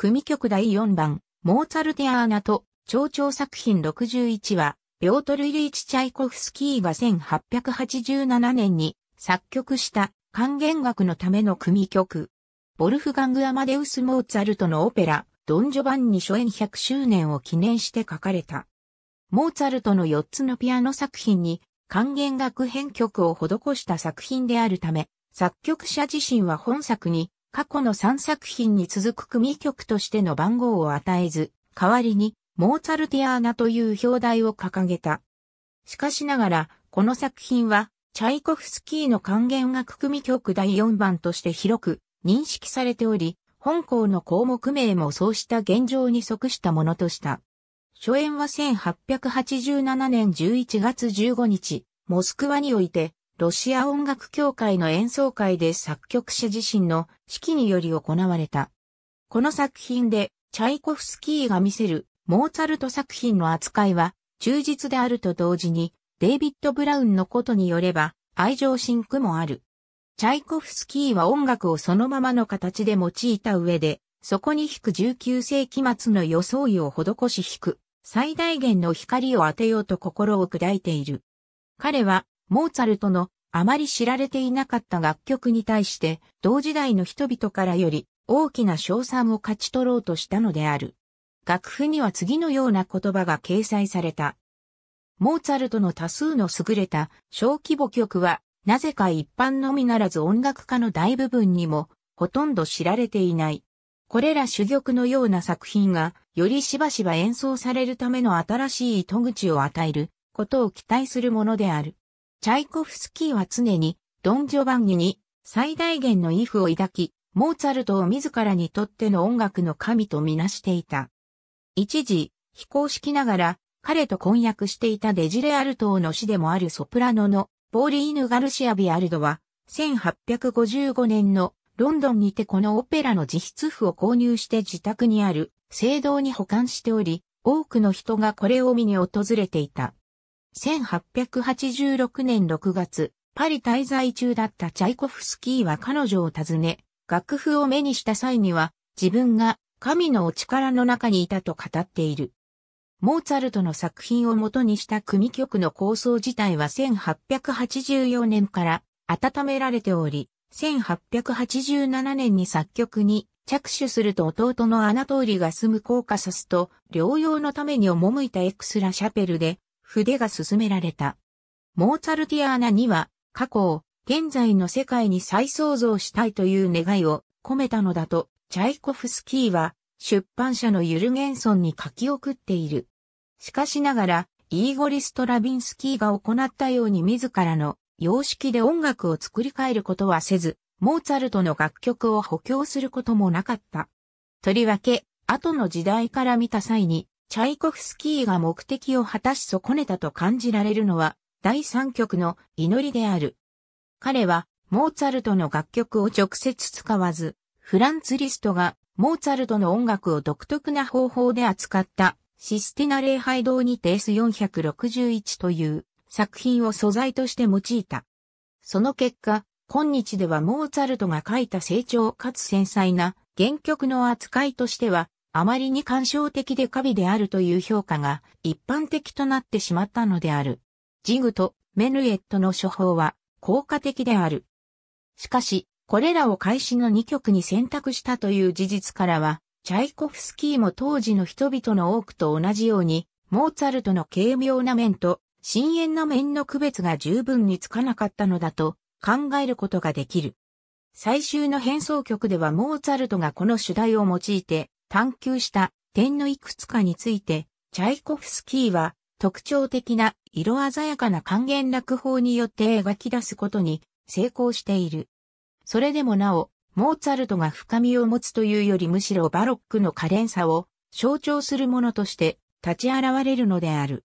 組曲第4番、モーツァルティアーナと、長調作品61は、ビョートル・イリーチ・チャイコフスキーが1887年に作曲した還元楽のための組曲。ボルフガング・アマデウス・モーツァルトのオペラ、ドン・ジョバンに初演100周年を記念して書かれた。モーツァルトの4つのピアノ作品に、還元楽編曲を施した作品であるため、作曲者自身は本作に過去の3作品に続く組曲としての番号を与えず、代わりに、モーツァルティアーナという表題を掲げた。しかしながら、この作品は、チャイコフスキーの還元楽組曲第4番として広く認識されており、本校の項目名もそうした現状に即したものとした。初演は1887年11月15日、モスクワにおいて、ロシア音楽協会の演奏会で作曲者自身の指揮により行われた。この作品で、チャイコフスキーが見せるモーツァルト作品の扱いは忠実であると同時に、デイビッド・ブラウンのことによれば、愛情深苦もある。チャイコフスキーは音楽をそのままの形で用いた上で、そこに弾く19世紀末の装いを施し弾く、最大限の光を当てようと心を砕いている。彼はモーツァルトのあまり知られていなかった楽曲に対して同時代の人々からより大きな賞賛を勝ち取ろうとしたのである。楽譜には次のような言葉が掲載された。モーツァルトの多数の優れた小規模曲はなぜか一般のみならず音楽家の大部分にもほとんど知られていない。これら主玉のような作品がよりしばしば演奏されるための新しい糸口を与えることを期待するものである。チャイコフスキーは常に、ドン・ジョバンニに最大限の威風を抱き、モーツァルトを自らにとっての音楽の神とみなしていた。一時、非公式ながら、彼と婚約していたデジレアル島の死でもあるソプラノのボーリーヌ・ガルシア・ビアルドは、1855年のロンドンにてこのオペラの自筆譜を購入して自宅にある聖堂に保管しており、多くの人がこれを見に訪れていた。1886年6月、パリ滞在中だったチャイコフスキーは彼女を訪ね、楽譜を目にした際には、自分が神のお力の中にいたと語っている。モーツァルトの作品を元にした組曲の構想自体は1884年から温められており、1887年に作曲に着手すると弟のアナトーリが住むコーカサスと療養のために赴いたエクスラシャペルで筆が進められた。モーツァルティアーナには、過去を現在の世界に再創造したいという願いを込めたのだと、チャイコフスキーは出版社のユルゲンソンに書き送っている。しかしながら、イーゴリ・ストラビンスキーが行ったように自らの様式で音楽を作り変えることはせず、モーツァルトの楽曲を補強することもなかった。とりわけ、後の時代から見た際に、チャイコフスキーが目的を果たし損ねたと感じられるのは、第3曲の祈りである。彼は、モーツァルトの楽曲を直接使わず、フランツ・リストが、モーツァルトの音楽を独特な方法で扱った、システィナ礼拝堂にテース461という作品を素材として用いた。その結果、今日ではモーツァルトが書いた成長かつ繊細な原曲の扱いとしてはあまりに干渉的で過ビであるという評価が一般的となってしまったのである。ジグとメヌエットの処方は効果的である。しかし、これらを開始の2曲に選択したという事実からは、チャイコフスキーも当時の人々の多くと同じように、モーツァルトの軽妙な面と深淵な面の区別が十分につかなかったのだと考えることができる。最終の変奏曲ではモーツァルトがこの主題を用いて探求した点のいくつかについて、チャイコフスキーは特徴的な色鮮やかな還元落法によって描き出すことに成功している。それでもなお、モーツァルトが深みを持つというよりむしろバロックの可憐さを象徴するものとして立ち現れるのである。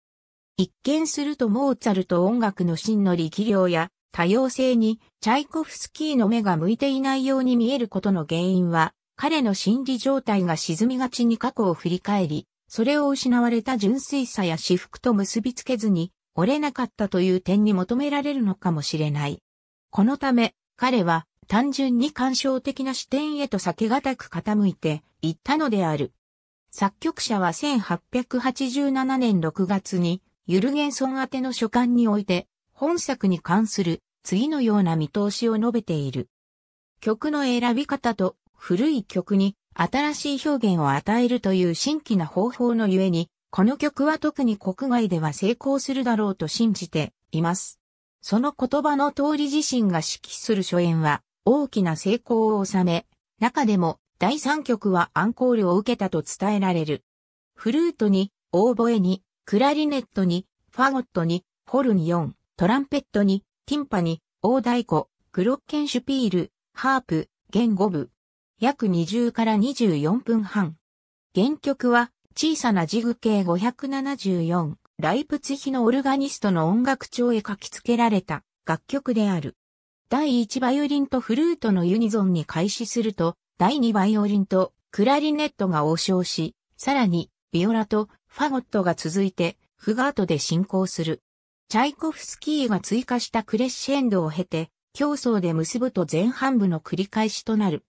一見するとモーツァルト音楽の真の力量や多様性にチャイコフスキーの目が向いていないように見えることの原因は彼の心理状態が沈みがちに過去を振り返り、それを失われた純粋さや私服と結びつけずに、折れなかったという点に求められるのかもしれない。このため、彼は単純に感傷的な視点へと避けがたく傾いていったのである。作曲者は1887年6月に、ユルゲンソン宛ての書簡において、本作に関する次のような見通しを述べている。曲の選び方と古い曲に新しい表現を与えるという新規な方法のゆえに、この曲は特に国外では成功するだろうと信じています。その言葉の通り自身が指揮する初演は大きな成功を収め、中でも第3曲はアンコールを受けたと伝えられる。フルートに、オーボエに、クラリネットに、ファゴットに、ホルン4、トランペットに、ティンパに、大太鼓、グロッケンシュピール、ハープ、弦5部、約20から24分半。原曲は、小さなジグ系574、ライプツヒのオルガニストの音楽帳へ書き付けられた楽曲である。第1バイオリンとフルートのユニゾンに開始すると、第2バイオリンとクラリネットが応唱し、さらに、ビオラとファゴットが続いて、フガートで進行する。チャイコフスキーが追加したクレッシェンドを経て、競争で結ぶと前半部の繰り返しとなる。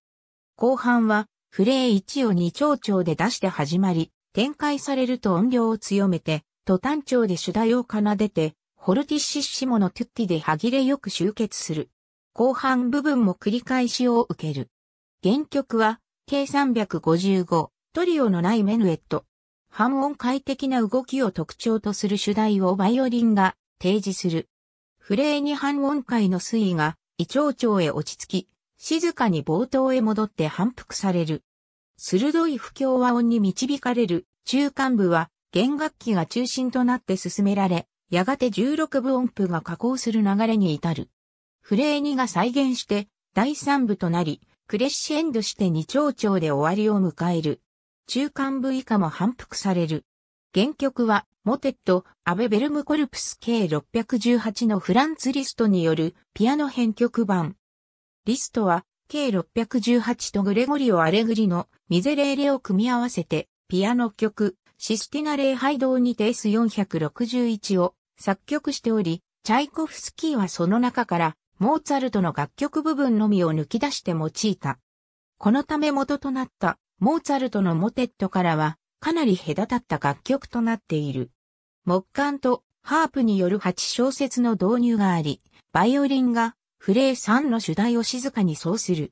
後半は、フレー1を2長調で出して始まり、展開されると音量を強めて、途端調で主題を奏でて、ホルティッシッシモのトゥッティで歯切れよく集結する。後半部分も繰り返しを受ける。原曲は、計355、トリオのないメヌエット。半音階的な動きを特徴とする主題をバイオリンが提示する。フレーに半音階の推移が、異長調へ落ち着き、静かに冒頭へ戻って反復される。鋭い不協和音に導かれる中間部は弦楽器が中心となって進められ、やがて16部音符が加工する流れに至る。フレーニが再現して第3部となり、クレッシェンドして二丁調で終わりを迎える。中間部以下も反復される。原曲は、モテット、アベ・ベルムコルプス K618 のフランツ・リストによるピアノ編曲版、リストは、計618とグレゴリオ・アレグリのミゼレーレを組み合わせて、ピアノ曲、システィナレハイドウにて S461 を作曲しており、チャイコフスキーはその中から、モーツァルトの楽曲部分のみを抜き出して用いた。このため元となった、モーツァルトのモテットからは、かなり隔たった楽曲となっている。木管とハープによる8小節の導入があり、バイオリンがフレー3の主題を静かにそうする。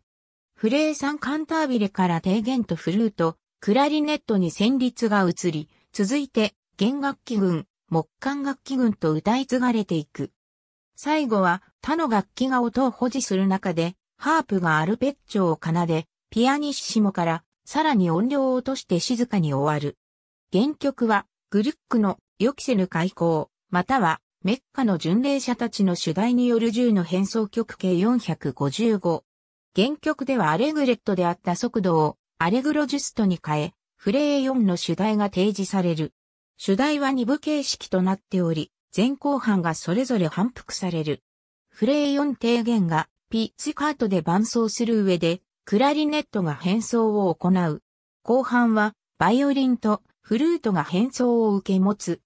フレー3カンタービレから低弦とフルート、クラリネットに旋律が移り、続いて弦楽器群、木管楽器群と歌い継がれていく。最後は他の楽器が音を保持する中で、ハープがアルペッチョを奏で、ピアニッシモからさらに音量を落として静かに終わる。原曲はグルックの予期せぬ開口、またはメッカの巡礼者たちの主題による10の変装曲計455。原曲ではアレグレットであった速度をアレグロジュストに変え、フレー4の主題が提示される。主題は2部形式となっており、前後半がそれぞれ反復される。フレー4低言がピッツカートで伴奏する上で、クラリネットが変装を行う。後半は、バイオリンとフルートが変装を受け持つ、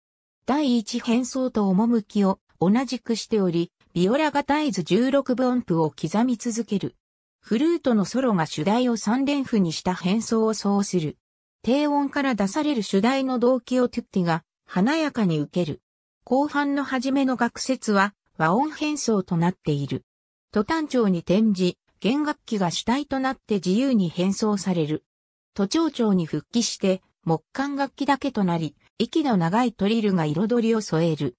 第一変装と趣を同じくしており、ビオラが絶えず16分音符を刻み続ける。フルートのソロが主題を3連符にした変装をそうする。低音から出される主題の動機をトゥッティが華やかに受ける。後半の初めの学説は和音変装となっている。途端調に転じ、弦楽器が主体となって自由に変装される。途長調に復帰して木管楽器だけとなり、息の長いトリルが彩りを添える。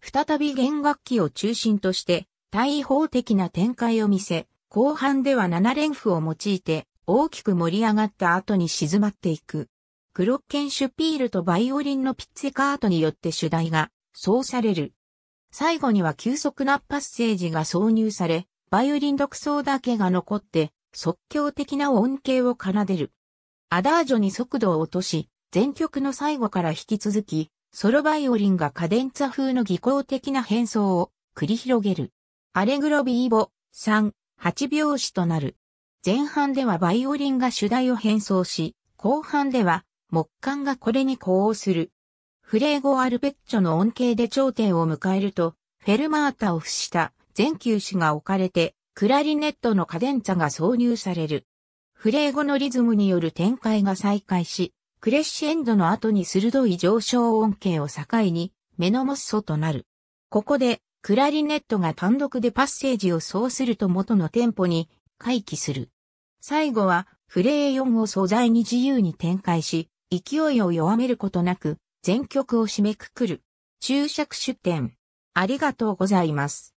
再び弦楽器を中心として対法的な展開を見せ、後半では7連符を用いて大きく盛り上がった後に静まっていく。クロッケンシュピールとバイオリンのピッツェカートによって主題がそうされる。最後には急速なパッセージが挿入され、バイオリン独奏だけが残って即興的な音形を奏でる。アダージョに速度を落とし、全曲の最後から引き続き、ソロバイオリンがカデンツァ風の技巧的な変装を繰り広げる。アレグロビーボ3、8拍子となる。前半ではバイオリンが主題を変装し、後半では木管がこれに呼応する。フレーゴアルペッチョの恩恵で頂点を迎えると、フェルマータを付した全球種が置かれて、クラリネットのカデンツァが挿入される。フレーゴのリズムによる展開が再開し、クレッシェンドの後に鋭い上昇音形を境に、メノモッソとなる。ここで、クラリネットが単独でパッセージをそうすると元のテンポに回帰する。最後は、フレー4を素材に自由に展開し、勢いを弱めることなく、全曲を締めくくる。注釈出典。ありがとうございます。